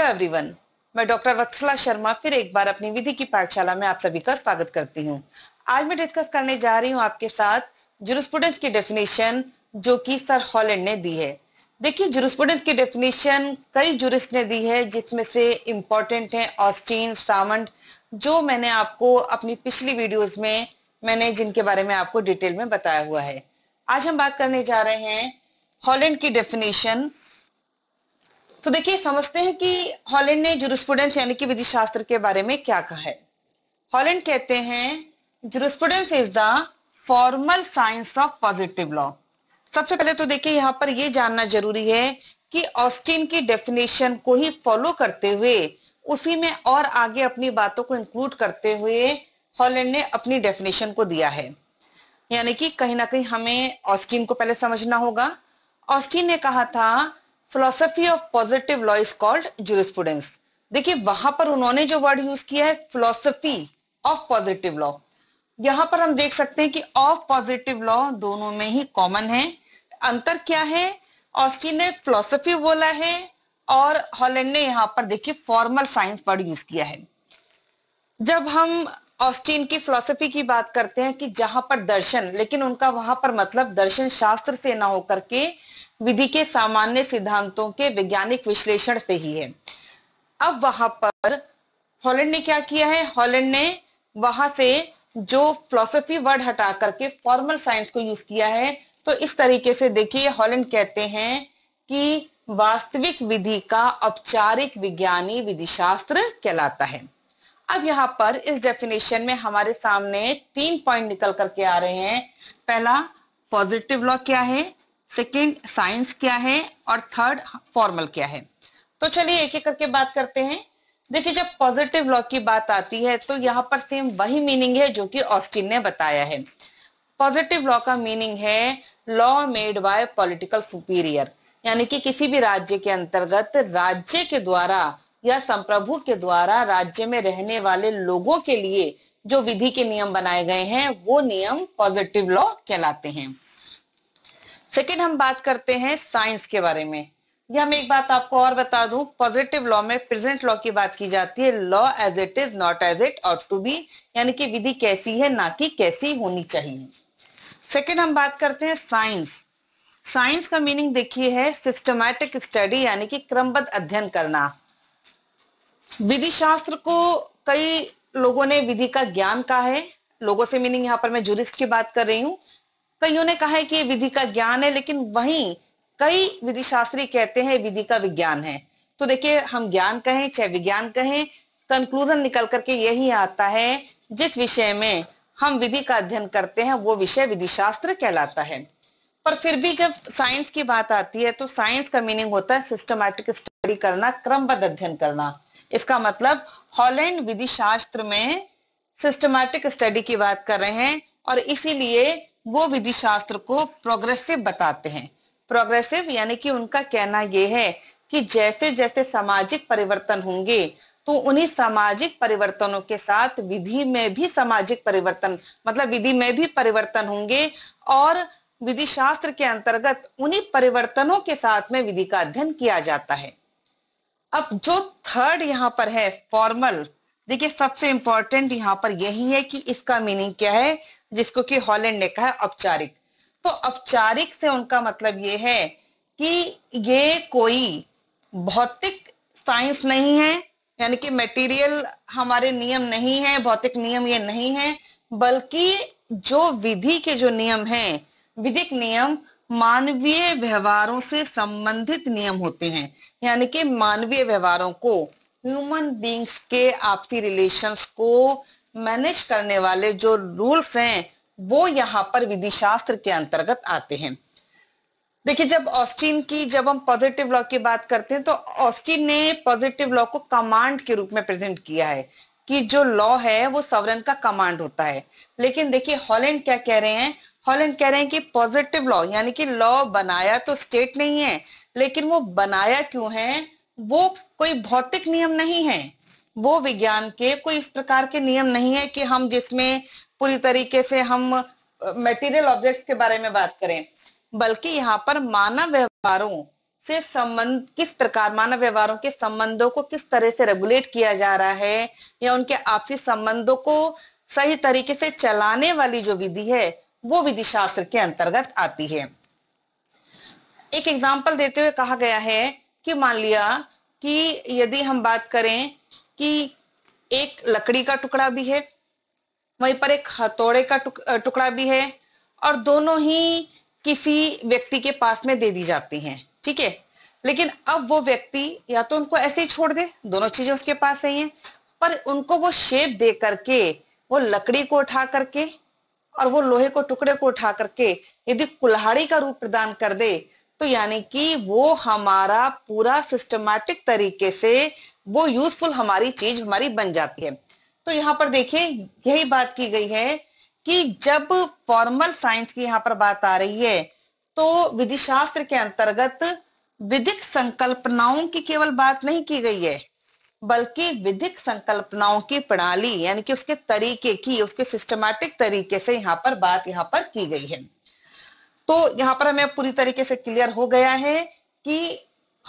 hello everyone मैं doctor Vatsala Sharma फिर एक बार अपनी विधि की पाठशाला में आप सभी का स्वागत करती हूं आज मैं डिस्कस करने जा रही हूं आपके साथ जुरुस्पुडेंस की डेफिनेशन जो कि सर हॉलैंड ने दी है देखिए जुरुस्पुडेंस की डेफिनेशन कई जुरिस ने दी है जिसमें से इम्पोर्टेंट है ऑस्टीन सामंड जो मैंने आपको अपनी पिछली वीडियोज में मैंने जिनके बारे में आपको डिटेल में बताया हुआ है आज हम बात करने जा रहे हैं हॉलैंड की डेफिनेशन तो देखिए समझते हैं कि हॉलैंड ने जुरुस्पुडेंस यानी कि विधि शास्त्र के बारे में क्या कहा है हॉलैंड कहते हैं jurisprudence is the formal science of positive law सबसे पहले तो देखिए यहाँ पर यह जानना जरूरी है कि ऑस्टिन की डेफिनेशन को ही फॉलो करते हुए उसी में और आगे अपनी बातों को इंक्लूड करते हुए हॉलैंड ने अपनी डेफिनेशन को दिया है यानी कि कहीं ना कहीं हमें ऑस्टिन को पहले समझना होगा ऑस्टिन ने कहा था philosophy of positive law is called jurisprudence देखिए वहां पर उन्होंने जो वर्ड यूज किया है फिलोसफी ऑफ पॉजिटिव लॉ यहां पर हम देख सकते हैं कि ऑफ पॉजिटिव लॉ दोनों में ही कॉमन है अंतर क्या है ऑस्टिन ने फिलोसफी बोला है और हॉलैंड ने यहां पर देखिए फॉर्मल साइंस वर्ड यूज किया है जब हम ऑस्टिन की फिलोसफी की बात करते हैं कि जहां पर दर्शन लेकिन उनका वहां पर मतलब दर्शन शास्त्र से ना होकर के विधि के सामान्य सिद्धांतों के वैज्ञानिक विश्लेषण से ही है अब वहां पर हॉलैंड ने क्या किया है हॉलैंड ने वहां से जो फिलोसफी वर्ड हटा करके फॉर्मल साइंस को यूज किया है तो इस तरीके से देखिए हॉलैंड कहते हैं कि वास्तविक विधि का औपचारिक विज्ञानी विधि शास्त्र कहलाता है अब यहाँ पर इस डेफिनेशन में हमारे सामने तीन पॉइंट निकल करके आ रहे हैं पहला पॉजिटिव लॉ क्या है सेकेंड साइंस क्या है और थर्ड फॉर्मल क्या है तो चलिए एक एक करके बात करते हैं देखिए जब पॉजिटिव लॉ की बात आती है तो यहाँ पर सेम वही मीनिंग है जो कि ऑस्टिन ने बताया है पॉजिटिव लॉ का मीनिंग है law made by political superior यानी कि किसी भी राज्य के अंतर्गत राज्य के द्वारा या संप्रभु के द्वारा राज्य में रहने वाले लोगों के लिए जो विधि के नियम बनाए गए हैं वो नियम पॉजिटिव लॉ कहलाते हैं सेकेंड हम बात करते हैं साइंस के बारे में यह मैं एक बात आपको और बता दूं पॉजिटिव लॉ में प्रेजेंट लॉ की बात की जाती है law as it is not as it ought to be यानी कि विधि कैसी है ना कि कैसी होनी चाहिए सेकेंड हम बात करते हैं साइंस साइंस का मीनिंग देखिए है सिस्टमैटिक स्टडी यानी कि क्रमबद्ध अध्ययन करना विधि शास्त्र को कई लोगों ने विधि का ज्ञान कहा है लोगों से मीनिंग यहाँ पर मैं जूरिस्ट की बात कर रही हूँ कईयों ने कहा है कि विधि का ज्ञान है लेकिन वहीं कई विधि शास्त्री कहते हैं विधि का विज्ञान है तो देखिए हम ज्ञान कहें चाहे विज्ञान कहें कंक्लूजन निकल करके यही आता है जिस विषय में हम विधि का अध्ययन करते हैं वो विषय विधि शास्त्र कहलाता है पर फिर भी जब साइंस की बात आती है तो साइंस का मीनिंग होता है सिस्टमैटिक स्टडी करना क्रमबद्ध अध्ययन करना इसका मतलब हॉलैंड विधि शास्त्र में सिस्टमैटिक स्टडी की बात कर रहे हैं और इसीलिए वो विधि शास्त्र को प्रोग्रेसिव बताते हैं प्रोग्रेसिव यानी कि उनका कहना यह है कि जैसे जैसे सामाजिक परिवर्तन होंगे तो उन्हीं सामाजिक परिवर्तनों के साथ विधि में भी सामाजिक परिवर्तन मतलब विधि में भी परिवर्तन होंगे और विधि शास्त्र के अंतर्गत उन्हीं परिवर्तनों के साथ में विधि का अध्ययन किया जाता है अब जो थर्ड यहाँ पर है फॉर्मल देखिए सबसे इंपॉर्टेंट यहाँ पर यही है कि इसका मीनिंग क्या है जिसको कि हॉलैंड ने कहा औपचारिक तो औपचारिक से उनका मतलब ये है कि ये कोई भौतिक साइंस नहीं है यानी कि मटेरियल हमारे नियम नहीं है भौतिक नियम ये नहीं है बल्कि जो विधि के जो नियम हैं विधिक नियम मानवीय व्यवहारों से संबंधित नियम होते हैं यानी कि मानवीय व्यवहारों को ह्यूमन बींग्स के आपसी रिलेशंस को मैनेज करने वाले जो रूल्स हैं वो यहाँ पर विधि शास्त्र के अंतर्गत आते हैं देखिए जब ऑस्टिन की जब हम पॉजिटिव लॉ की बात करते हैं तो ऑस्टिन ने पॉजिटिव लॉ को कमांड के रूप में प्रेजेंट किया है कि जो लॉ है वो सवरन का कमांड होता है लेकिन देखिए हॉलैंड क्या कह रहे हैं हॉलैंड कह रहे हैं कि पॉजिटिव लॉ यानी कि लॉ बनाया तो स्टेट नहीं है लेकिन वो बनाया क्यों है वो कोई भौतिक नियम नहीं है वो विज्ञान के कोई इस प्रकार के नियम नहीं है कि हम जिसमें पूरी तरीके से हम मेटीरियल ऑब्जेक्ट के बारे में बात करें बल्कि यहाँ पर मानव व्यवहारों से संबंध किस प्रकार मानव व्यवहारों के संबंधों को किस तरह से रेगुलेट किया जा रहा है या उनके आपसी संबंधों को सही तरीके से चलाने वाली जो विधि है वो विधि शास्त्र के अंतर्गत आती है एक एग्जाम्पल देते हुए कहा गया है कि मान लिया कि यदि हम बात करें कि एक लकड़ी का टुकड़ा भी है वहीं पर एक हथौड़े का टुकड़ा भी है और दोनों ही किसी व्यक्ति के पास में दे दी जाती हैं ठीक है लेकिन अब वो व्यक्ति या तो उनको ऐसे ही छोड़ दे दोनों चीजें उसके पास सही है पर उनको वो शेप दे करके वो लकड़ी को उठा करके और वो लोहे को टुकड़े को उठा करके यदि कुल्हाड़ी का रूप प्रदान कर दे तो यानी कि वो हमारा पूरा सिस्टमैटिक तरीके से वो यूजफुल हमारी चीज हमारी बन जाती है तो यहाँ पर देखिए यही बात की गई है कि जब फॉर्मल साइंस की यहाँ पर बात आ रही है तो विधि शास्त्र के अंतर्गत विधिक संकल्पनाओं की केवल बात नहीं की गई है बल्कि विधिक संकल्पनाओं की प्रणाली यानी कि उसके तरीके की उसके सिस्टमैटिक तरीके से यहाँ पर बात यहाँ पर की गई है तो यहाँ पर हमें पूरी तरीके से क्लियर हो गया है कि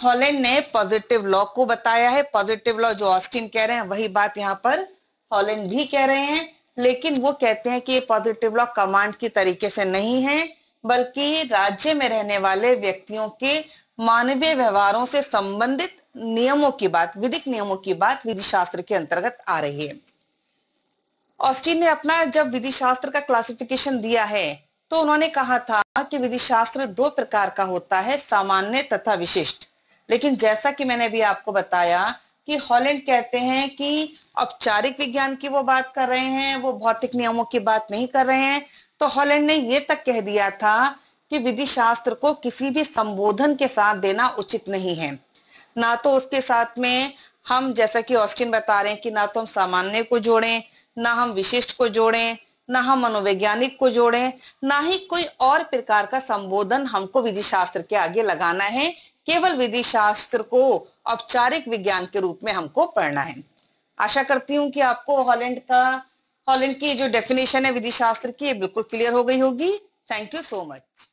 हॉलैंड ने पॉजिटिव लॉ को बताया है पॉजिटिव लॉ जो ऑस्टिन कह रहे हैं वही बात यहाँ पर हॉलैंड भी कह रहे हैं लेकिन वो कहते हैं कि ये पॉजिटिव लॉ कमांड की तरीके से नहीं है बल्कि राज्य में रहने वाले व्यक्तियों के मानवीय व्यवहारों से संबंधित नियमों की बात विधिक नियमों की बात विधि शास्त्र के अंतर्गत आ रही है ऑस्टिन ने अपना जब विधि शास्त्र का क्लासिफिकेशन दिया है तो उन्होंने कहा था कि विधि शास्त्र दो प्रकार का होता है सामान्य तथा विशिष्ट लेकिन जैसा कि मैंने अभी आपको बताया कि हॉलैंड कहते हैं कि औपचारिक विज्ञान की वो बात कर रहे हैं वो भौतिक नियमों की बात नहीं कर रहे हैं तो हॉलैंड ने ये तक कह दिया था कि विधि शास्त्र को किसी भी संबोधन के साथ देना उचित नहीं है ना तो उसके साथ में हम जैसा कि ऑस्टिन बता रहे हैं कि ना तो हम सामान्य को जोड़ें ना हम विशिष्ट को जोड़ें ना हम मनोवैज्ञानिक को जोड़ें ना ही कोई और प्रकार का संबोधन हमको विधि शास्त्र के आगे लगाना है केवल विधि शास्त्र को औपचारिक विज्ञान के रूप में हमको पढ़ना है आशा करती हूँ कि आपको हॉलैंड का हॉलैंड की जो डेफिनेशन है विधि शास्त्र की ये बिल्कुल क्लियर हो गई होगी थैंक यू सो मच